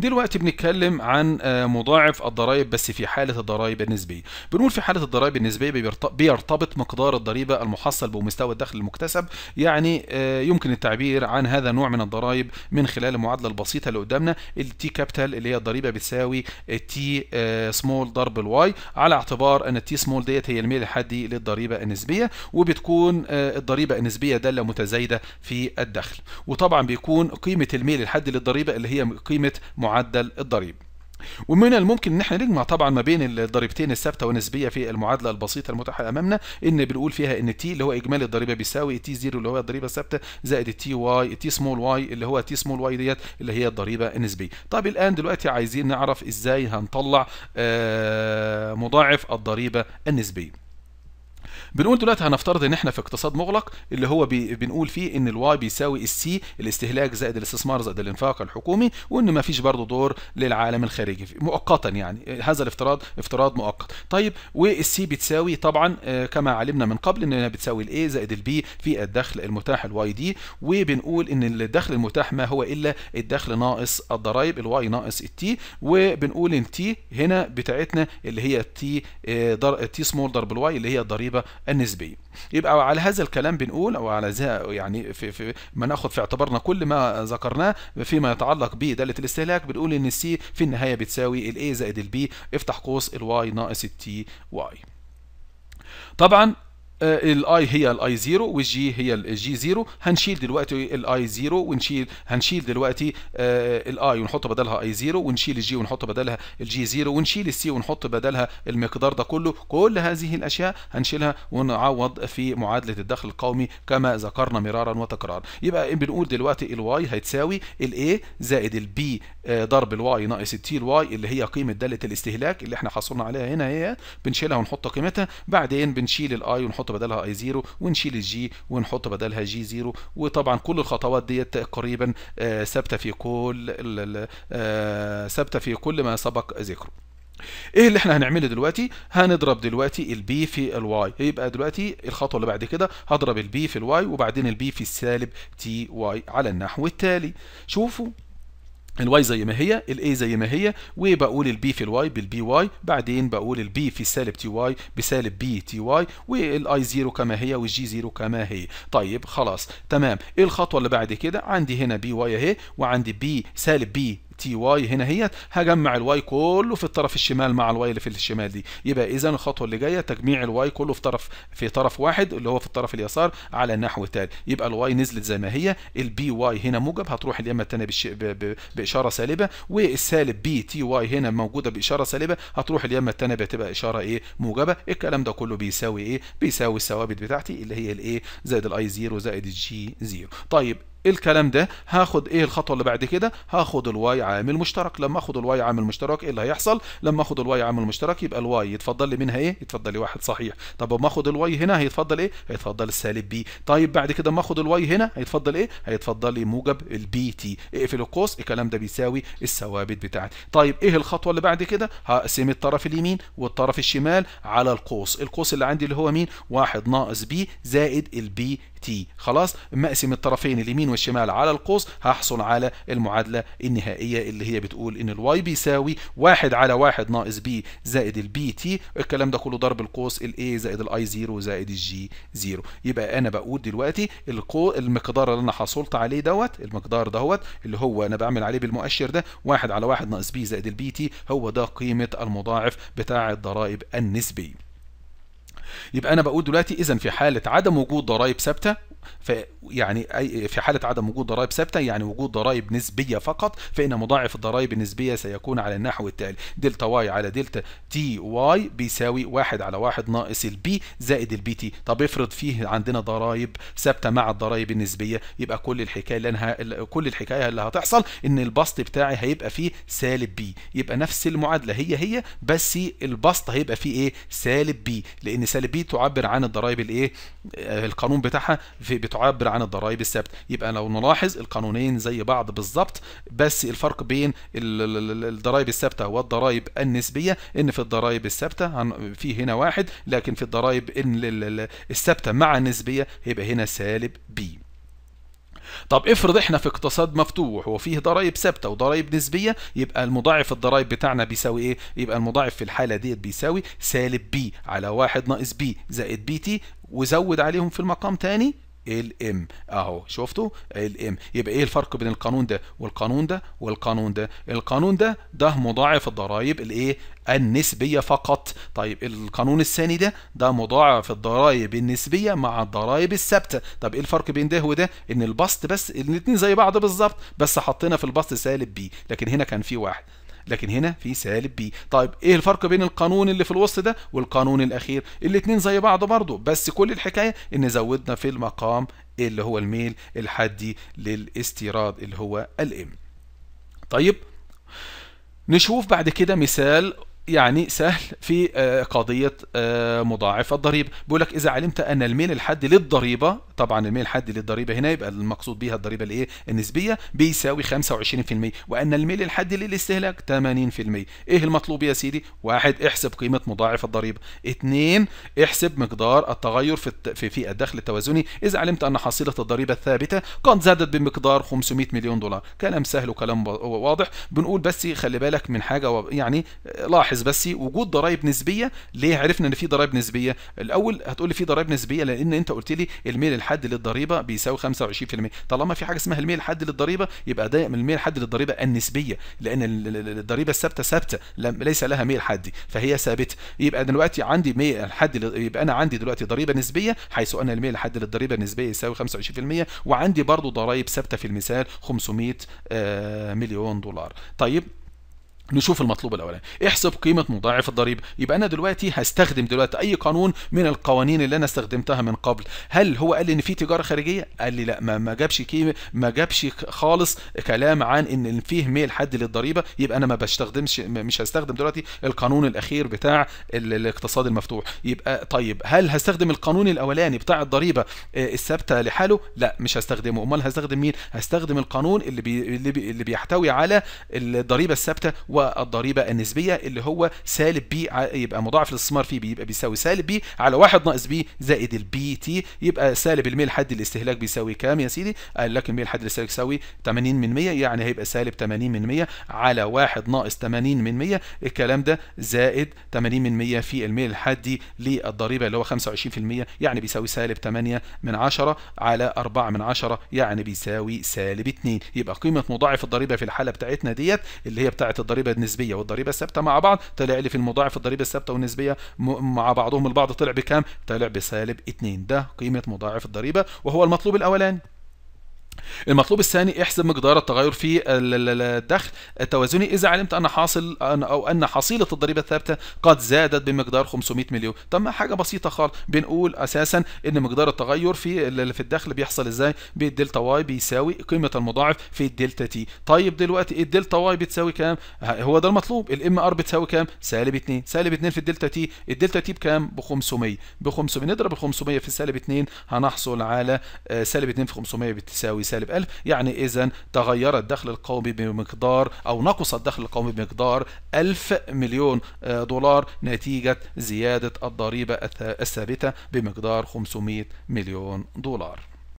دلوقتي بنتكلم عن آه، مضاعف الضرائب بس في حالة الضرائب النسبية بنقول في حالة الضرائب النسبية بيرتبط مقدار الضريبة المحصل بمستوى الدخل المكتسب يعني آه، يمكن التعبير عن هذا النوع من الضرائب من خلال المعادلة البسيطة اللي قدامنا التي كابيتال اللي هي الضريبة بتساوي تي آه، سمول ضرب الواي على اعتبار ان التي سمول ديت هي الميل الحدي للضريبة النسبية وبتكون الضريبة النسبية دالة متزايدة في الدخل وطبعا بيكون قيمة الميل الحدي للضريبة اللي هي قيمة معدل الضريب ومن الممكن ان احنا نجمع طبعا ما بين الضريبتين الثابته والنسبيه في المعادله البسيطه المتاحه امامنا ان بنقول فيها ان تي اللي هو اجمالي الضريبه بيساوي تي زيرو اللي هو الضريبه الثابته زائد تي واي تي سمول واي اللي هو تي سمول واي ديت اللي هي الضريبه النسبيه طب الان دلوقتي عايزين نعرف ازاي هنطلع آه، مضاعف الضريبه النسبيه بنقول دلوقتي هنفترض ان احنا في اقتصاد مغلق اللي هو بي بنقول فيه ان الواي بيساوي السي الاستهلاك زائد الاستثمار زائد الانفاق الحكومي وان ما فيش برضه دور للعالم الخارجي مؤقتا يعني هذا الافتراض افتراض مؤقت طيب والسي بتساوي طبعا آه، كما علمنا من قبل انها بتساوي الاي زائد البي في الدخل المتاح الواي دي وبنقول ان الدخل المتاح ما هو الا الدخل ناقص الضرايب الواي ناقص التي وبنقول ان تي هنا بتاعتنا اللي هي تي تي سمول ضرب الواي اللي هي الضريبه النسبيه يبقى على هذا الكلام بنقول او على ذا يعني في, في ما ناخذ في اعتبارنا كل ما ذكرناه فيما يتعلق بداله الاستهلاك بنقول ان السي في النهايه بتساوي الاي زائد البي افتح قوس الواي ناقص التي واي طبعا آه، الاي هي الاي 0 والجي هي الجي 0 هنشيل دلوقتي الاي 0 ونشيل هنشيل دلوقتي آه، الاي ونحط بدلها اي 0 ونشيل الجي ونحط بدلها الجي 0 ونشيل السي ونحط بدلها المقدار ده كله كل هذه الاشياء هنشيلها ونعوض في معادله الدخل القومي كما ذكرنا مرارا وتكرارا يبقى بنقول دلوقتي الواي الـ الاي زائد البي آه، ضرب الواي ناقص التي الواي اللي هي قيمه داله الاستهلاك اللي احنا حصلنا عليها هنا هي بنشيلها ونحط قيمتها بعدين بنشيل الاي ونحط ونحط بدلها اي زيرو ونشيل الجي ونحط بدلها جي زيرو وطبعا كل الخطوات ديت قريبا آه، ثابته في كل آه، ثابته في كل ما سبق ذكره ايه اللي احنا هنعمله دلوقتي هنضرب دلوقتي البي في الواي يبقى دلوقتي الخطوه اللي بعد كده هضرب البي في الواي وبعدين البي في السالب تي واي على النحو التالي شوفوا الواي زي ما هي الاي زي ما هي وبقول البي في الواي بالبي واي بعدين بقول البي في سالب تي واي بسالب بي تي واي والاي زيرو كما هي والجي زيرو كما هي طيب خلاص تمام ايه الخطوه اللي بعد كده عندي هنا بي واي اهي وعندي بي سالب بي تي واي هنا هي هجمع الواي كله في الطرف الشمال مع الواي اللي في الشمال دي يبقى اذا الخطوه اللي جايه تجميع الواي كله في طرف في طرف واحد اللي هو في الطرف اليسار على النحو التالي يبقى الواي نزلت زي ما هي البي واي هنا موجب هتروح اليمه الثانيه باشاره سالبه والسالب بي تي واي هنا موجوده باشاره سالبه هتروح اليمه الثانيه بتبقى اشاره ايه موجبه الكلام ده كله بيساوي ايه بيساوي الثوابت بتاعتي اللي هي الايه زائد الاي 0 زائد الجي 0 طيب الكلام ده هاخد ايه الخطوه اللي بعد كده هاخد الواي عامل مشترك لما اخد الواي عامل مشترك ايه اللي هيحصل لما اخد الواي عامل مشترك يبقى الواي يتفضل لي منها ايه يتفضل لي واحد صحيح طب اما اخد الواي هنا هيتفضل ايه هيتفضل السالب بي طيب بعد كده اما اخد الواي هنا هيتفضل ايه هيتفضل لي موجب البي تي اقفل القوس الكلام ده بيساوي الثوابت بتاعتي طيب ايه الخطوه اللي بعد كده هقسم الطرف اليمين والطرف الشمال على القوس القوس اللي عندي اللي هو مين واحد ناقص بي زائد البي تي خلاص مقسم الطرفين اليمين اليمين والشمال على القوس هحصل على المعادلة النهائية اللي هي بتقول ان الواي بيساوي واحد على واحد ناقص بي زائد البي تي الكلام ده كله ضرب القوس الاي زائد الاي زيرو زائد الجي زيرو يبقى انا بقول دلوقتي القو المقدار اللي انا حصلت عليه دوت المقدار دوت اللي هو انا بعمل عليه بالمؤشر ده واحد على واحد ناقص بي زائد البي تي هو ده قيمة المضاعف بتاع الضرائب النسبية يبقى انا بقول دلوقتي اذا في حاله عدم وجود ضرائب ثابته يعني في حالة عدم وجود ضرائب ثابتة يعني وجود ضرائب نسبية فقط فإن مضاعف الضرائب النسبية سيكون على النحو التالي دلتا واي على دلتا تي واي بيساوي واحد على واحد ناقص البي زائد البي تي طب افرض فيه عندنا ضرائب ثابتة مع الضرائب النسبية يبقى كل الحكاية اللي أنا ه... كل الحكاية اللي هتحصل إن البسط بتاعي هيبقى فيه سالب بي يبقى نفس المعادلة هي هي بس البسط هيبقى فيه إيه سالب بي لأن سالب بي تعبر عن الضرائب الايه آه، القانون بتاعها في بتعبر عن الضرائب الثابته يبقى لو نلاحظ القانونين زي بعض بالظبط بس الفرق بين الضرائب الثابته والضرائب النسبيه ان في الضرائب الثابته في هنا واحد لكن في الضرائب الثابته مع النسبيه هيبقى هنا سالب بي طب افرض احنا في اقتصاد مفتوح وفيه ضرائب ثابته وضرائب نسبيه يبقى المضاعف الضرائب بتاعنا بيساوي ايه يبقى المضاعف في الحاله ديت بيساوي سالب بي على 1 ناقص بي زائد بي تي وزود عليهم في المقام تاني ال ام اهو شفتوا ال ام يبقى ايه الفرق بين القانون ده والقانون ده والقانون ده القانون ده ده مضاعف الضرائب الايه النسبيه فقط طيب القانون الثاني ده ده مضاعف الضرائب النسبيه مع الضرائب الثابته طب ايه الفرق بين ده وده ان البسط بس الاثنين زي بعض بالظبط بس حطينا في البسط سالب بي لكن هنا كان في واحد لكن هنا في سالب بي طيب ايه الفرق بين القانون اللي في الوسط ده والقانون الاخير الاثنين زي بعض برضه بس كل الحكايه ان زودنا في المقام اللي هو الميل الحدي للاستيراد اللي هو الام طيب نشوف بعد كده مثال يعني سهل في آه، قضية آه، مضاعف الضريبة بيقول لك إذا علمت أن الميل الحد للضريبة طبعا الميل الحد للضريبة هنا يبقى المقصود بها الضريبة الإيه النسبية بيساوي 25% وأن الميل الحد للاستهلاك 80% إيه المطلوب يا سيدي؟ واحد احسب قيمة مضاعف الضريبة اثنين احسب مقدار التغير في في في الدخل التوازني إذا علمت أن حصيلة الضريبة الثابتة قد زادت بمقدار 500 مليون دولار كلام سهل وكلام واضح بنقول بس خلي بالك من حاجة يعني آه، لاحظ لاحظ بس وجود ضرائب نسبيه ليه عرفنا ان في ضرائب نسبيه الاول هتقول لي في ضرائب نسبيه لان انت قلت لي الميل الحد للضريبه بيساوي 25% طالما في حاجه اسمها الميل الحد للضريبه يبقى ده الميل الحد للضريبه النسبيه لان الضريبه الثابته ثابته ليس لها ميل حدي فهي ثابته يبقى دلوقتي عندي ميل الحد يبقى انا عندي دلوقتي ضريبه نسبيه حيث ان الميل الحد للضريبه النسبيه يساوي 25% وعندي برضو ضرائب ثابته في المثال 500 آه، مليون دولار طيب نشوف المطلوب الاولاني احسب قيمه مضاعف الضريبه يبقى انا دلوقتي هستخدم دلوقتي اي قانون من القوانين اللي انا استخدمتها من قبل هل هو قال لي ان في تجاره خارجيه قال لي لا ما, ما جابش كيمة ما جابش خالص كلام عن ان فيه ميل حد للضريبه يبقى انا ما بستخدمش مش هستخدم دلوقتي القانون الاخير بتاع الاقتصاد المفتوح يبقى طيب هل هستخدم القانون الاولاني بتاع الضريبه آه، الثابته لحاله لا مش هستخدمه امال هستخدم مين هستخدم القانون اللي بي اللي, بي اللي بيحتوي على الضريبه الثابته الضريبه النسبيه اللي هو سالب بي يبقى مضاعف الاستثمار فيه يبقى بيساوي سالب بي على 1 ناقص بي زائد البي تي يبقى سالب المية لحد الاستهلاك بيساوي كام يا سيدي؟ قال آه، لك المية لحد الاستهلاك يساوي 80 من 100 يعني هيبقى سالب 80 من 100 على 1 ناقص 80 من 100 الكلام ده زائد 80 من 100 في المية الحدي للضريبه اللي هو 25% يعني بيساوي سالب 8 من 10 على 4 من 10 يعني بيساوي سالب 2 يبقى قيمه مضاعف الضريبه في الحاله بتاعتنا ديت اللي هي بتاعت الضريبه الضريبه النسبيه والضريبه الثابته مع بعض طلع لي في المضاعف الضريبه الثابته والنسبيه مع بعضهم البعض طلع بكام طلع بسالب 2 ده قيمه مضاعف الضريبه وهو المطلوب الاولاني المطلوب الثاني احسب مقدار التغير في الدخل التوازني اذا علمت ان حاصل أن او ان حصيله الضريبه الثابته قد زادت بمقدار 500 مليون طب ما حاجه بسيطه خالص بنقول اساسا ان مقدار التغير في في الدخل بيحصل ازاي بالدلتا واي بيساوي قيمه المضاعف في الدلتا تي طيب دلوقتي الدلتا واي بتساوي كام هو ده المطلوب الام ار بتساوي كام سالب 2 سالب 2 في الدلتا تي الدلتا تي بكام ب 500 ب 500 نضرب ال 500 في سالب 2 هنحصل على آه، سالب 2 في 500 بتساوي سالب 1000 يعني إذا تغير الدخل القومي بمقدار أو نقص الدخل القومي بمقدار 1000 مليون آه، دولار نتيجة زيادة الضريبة الثابتة بمقدار 500 مليون دولار